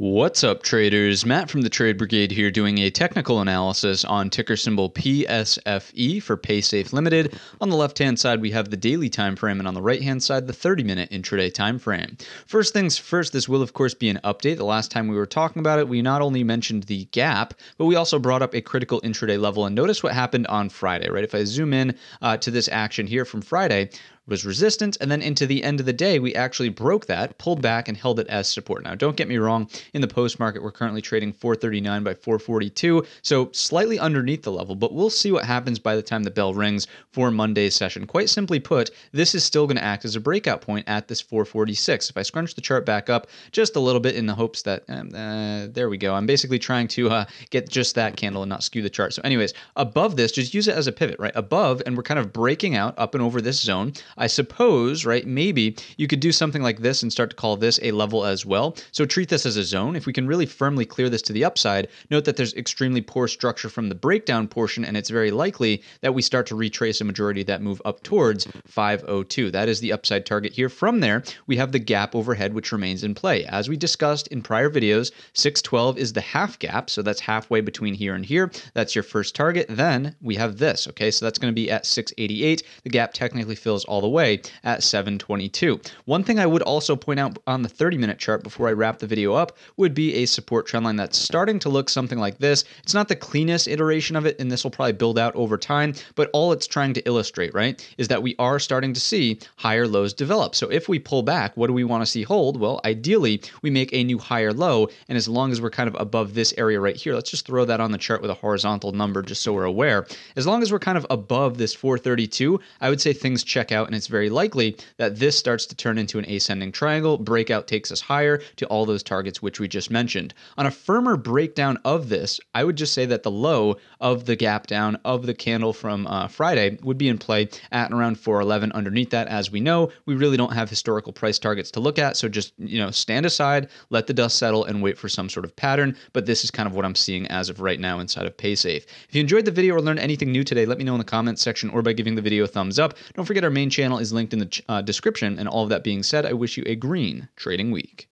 What's up, traders? Matt from the Trade Brigade here doing a technical analysis on ticker symbol PSFE for PaySafe Limited. On the left hand side, we have the daily time frame, and on the right hand side, the 30 minute intraday time frame. First things first, this will, of course, be an update. The last time we were talking about it, we not only mentioned the gap, but we also brought up a critical intraday level. And notice what happened on Friday, right? If I zoom in uh, to this action here from Friday, was resistance. And then into the end of the day, we actually broke that, pulled back, and held it as support. Now, don't get me wrong, in the post market, we're currently trading 439 by 442, so slightly underneath the level, but we'll see what happens by the time the bell rings for Monday's session. Quite simply put, this is still going to act as a breakout point at this 446. If I scrunch the chart back up just a little bit in the hopes that, um, uh, there we go, I'm basically trying to uh, get just that candle and not skew the chart. So, anyways, above this, just use it as a pivot, right? Above, and we're kind of breaking out up and over this zone. I suppose, right, maybe you could do something like this and start to call this a level as well. So treat this as a zone. If we can really firmly clear this to the upside, note that there's extremely poor structure from the breakdown portion, and it's very likely that we start to retrace a majority of that move up towards 502. That is the upside target here. From there, we have the gap overhead, which remains in play. As we discussed in prior videos, 612 is the half gap, so that's halfway between here and here. That's your first target. Then we have this, okay? So that's going to be at 688. The gap technically fills all the away way at 722. One thing I would also point out on the 30 minute chart before I wrap the video up would be a support trend line that's starting to look something like this. It's not the cleanest iteration of it, and this will probably build out over time, but all it's trying to illustrate, right, is that we are starting to see higher lows develop. So if we pull back, what do we want to see hold? Well, ideally, we make a new higher low, and as long as we're kind of above this area right here, let's just throw that on the chart with a horizontal number just so we're aware. As long as we're kind of above this 432, I would say things check out and it's very likely that this starts to turn into an ascending triangle. Breakout takes us higher to all those targets which we just mentioned. On a firmer breakdown of this, I would just say that the low of the gap down of the candle from uh, Friday would be in play at around 411. Underneath that, as we know, we really don't have historical price targets to look at, so just you know stand aside, let the dust settle, and wait for some sort of pattern. But this is kind of what I'm seeing as of right now inside of PaySafe. If you enjoyed the video or learned anything new today, let me know in the comments section or by giving the video a thumbs up. Don't forget our main channel channel is linked in the uh, description. And all of that being said, I wish you a green trading week.